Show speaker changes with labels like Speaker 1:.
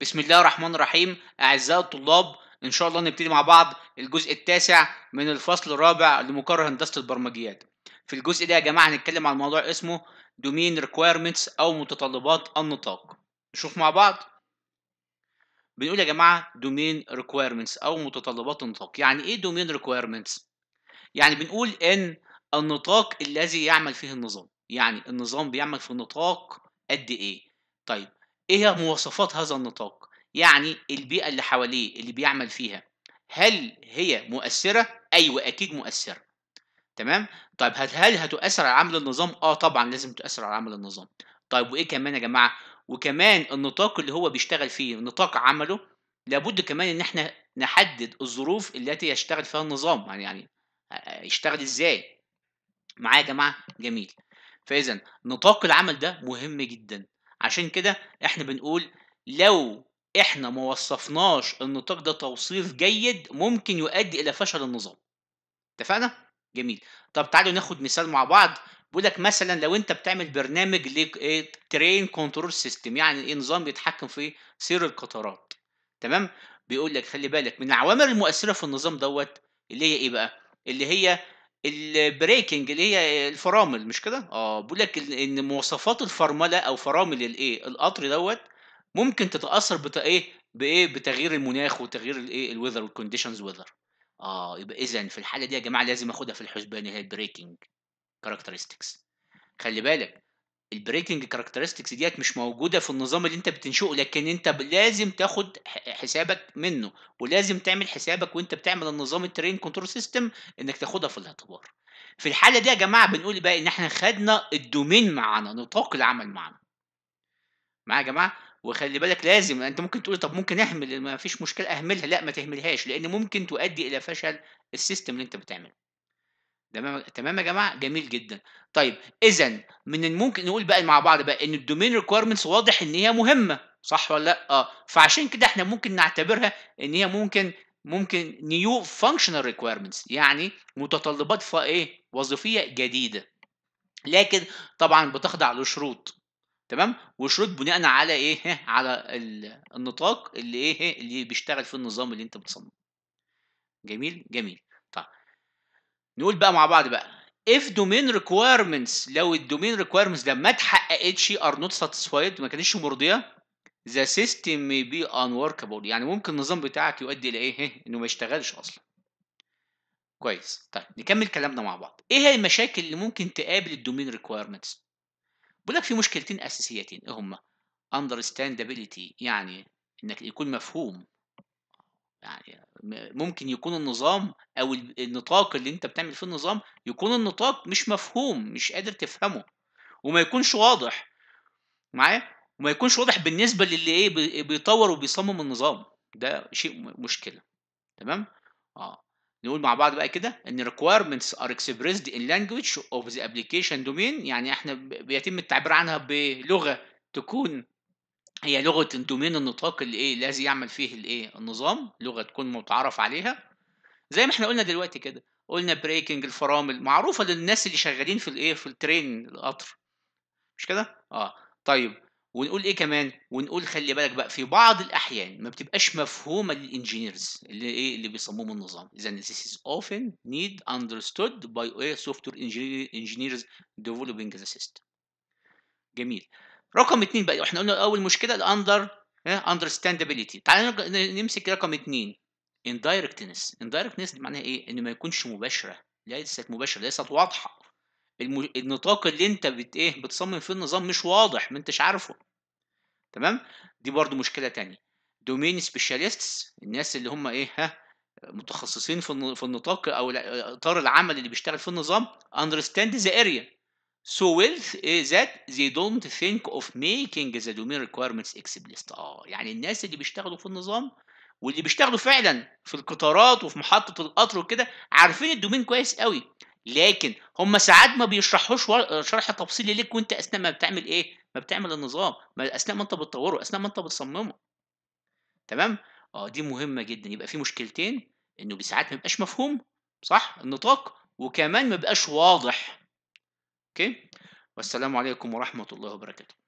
Speaker 1: بسم الله الرحمن الرحيم أعزائي الطلاب إن شاء الله نبتدي مع بعض الجزء التاسع من الفصل الرابع لمقرر هندسة البرمجيات في الجزء ده يا جماعة هنتكلم عن موضوع اسمه دومين ريكويرمنتس أو متطلبات النطاق نشوف مع بعض بنقول يا جماعة دومين ريكويرمنتس أو متطلبات النطاق يعني إيه دومين ريكويرمنتس؟ يعني بنقول إن النطاق الذي يعمل فيه النظام يعني النظام بيعمل في نطاق قد إيه؟ طيب ايه هي مواصفات هذا النطاق يعني البيئه اللي حواليه اللي بيعمل فيها هل هي مؤثره ايوه اكيد مؤثره تمام طيب هل هتؤثر على عمل النظام اه طبعا لازم تؤثر على عمل النظام طيب وايه كمان يا جماعه وكمان النطاق اللي هو بيشتغل فيه نطاق عمله لابد كمان ان احنا نحدد الظروف التي يشتغل فيها النظام يعني يعني آه، يشتغل ازاي معايا يا جماعه جميل فاذا نطاق العمل ده مهم جدا عشان كده احنا بنقول لو احنا ما وصفناش النطاق ده توصيف جيد ممكن يؤدي الى فشل النظام اتفقنا جميل طب تعالوا ناخد مثال مع بعض بيقول لك مثلا لو انت بتعمل برنامج لترين كنترول سيستم يعني ايه نظام بيتحكم في سير القطارات تمام بيقول لك خلي بالك من العوامل المؤثره في النظام دوت اللي هي ايه بقى اللي هي البريكنج اللي هي الفرامل مش كده اه بيقول لك ان مواصفات الفرمله او فرامل الايه القطر دوت ممكن تتاثر بايه؟ بايه بتغيير المناخ وتغيير الايه الويذر والكونديشنز ويذر اه يبقى اذا في الحاله دي يا جماعه لازم اخدها في الحسبان هي البريكنج كاركترستكس خلي بالك البريكنج كاركترستكس ديت مش موجوده في النظام اللي انت بتنشئه لكن انت لازم تاخد حسابك منه ولازم تعمل حسابك وانت بتعمل النظام الترين كنترول سيستم انك تاخدها في الاعتبار في الحاله دي يا جماعه بنقول بقى ان احنا خدنا الدومين معانا نطاق العمل معانا معايا يا جماعه وخلي بالك لازم انت ممكن تقول طب ممكن اهمل ما فيش مشكله اهملها لا ما تهملهاش لان ممكن تؤدي الى فشل السيستم اللي انت بتعمله تمام تمام يا جماعه جميل جدا طيب اذا من الممكن نقول بقى مع بعض بقى ان الدومين ريكويرمنتس واضح ان هي مهمه صح ولا لا اه فعشان كده احنا ممكن نعتبرها ان هي ممكن ممكن نيو فانكشنال ريكويرمنتس يعني متطلبات ايه وظيفيه جديده لكن طبعا بتخضع لشروط تمام وشروط بناء على ايه على النطاق اللي ايه اللي بيشتغل في النظام اللي انت بتصممه جميل جميل نقول بقى مع بعض بقى if domain requirements لو الدومين requirements لما اتحققتش are not satisfied ما كانتش مرضيه the system may be unworkable يعني ممكن النظام بتاعك يؤدي الى ايه, إيه؟ انه ما يشتغلش اصلا كويس طيب نكمل كلامنا مع بعض ايه هي المشاكل اللي ممكن تقابل الدومين requirements بقول لك في مشكلتين اساسيتين ايه هما understandability يعني انك يكون مفهوم يعني ممكن يكون النظام او النطاق اللي انت بتعمل فيه النظام يكون النطاق مش مفهوم مش قادر تفهمه وما يكونش واضح معايا وما يكونش واضح بالنسبه للي ايه بيطور وبيصمم النظام ده شيء مشكله تمام اه نقول مع بعض بقى كده ان requirements are expressed in language of the application domain يعني احنا بيتم التعبير عنها بلغه تكون هي لغه الدومين النطاق اللي ايه الذي يعمل فيه الايه النظام لغه تكون متعارف عليها زي ما احنا قلنا دلوقتي كده قلنا بريكنج الفرامل معروفه للناس اللي شغالين في الايه في الترين القطر مش كده اه طيب ونقول ايه كمان ونقول خلي بالك بقى في بعض الاحيان ما بتبقاش مفهومه للانجينيرز اللي ايه اللي بيصمموا النظام اذا this is often need understood by software engineers developing the system جميل رقم اثنين بقى احنا قلنا اول مشكله الاندر اندرستاندابيلتي تعال نمسك رقم اثنين اندايركتنس اندايركتنس دي معناها ايه ان ما يكونش مباشره ليست مباشره ليست واضحه الم... النطاق اللي انت بت ايه بتصمم فيه النظام مش واضح ما انتش عارفه تمام دي برضو مشكله ثانيه دومين سبيشاليستس الناس اللي هم ايه ها متخصصين في في النطاق او اطار العمل اللي بيشتغل في النظام اندرستاند ذا اريا So wealth is that they don't think of making the domain requirements explicit. اه يعني الناس اللي بيشتغلوا في النظام واللي بيشتغلوا فعلا في القطارات وفي محطة القطر وكده عارفين الدومين كويس قوي لكن هم ساعات ما بيشرحوش شرح تفصيلي ليك وانت اثناء ما بتعمل ايه؟ ما بتعمل النظام، ما اثناء ما انت بتطوره، اثناء ما انت بتصممه. تمام؟ اه دي مهمة جدا يبقى في مشكلتين انه ساعات ما بيبقاش مفهوم صح؟ النطاق وكمان ما بيبقاش واضح اوكي والسلام عليكم ورحمه الله وبركاته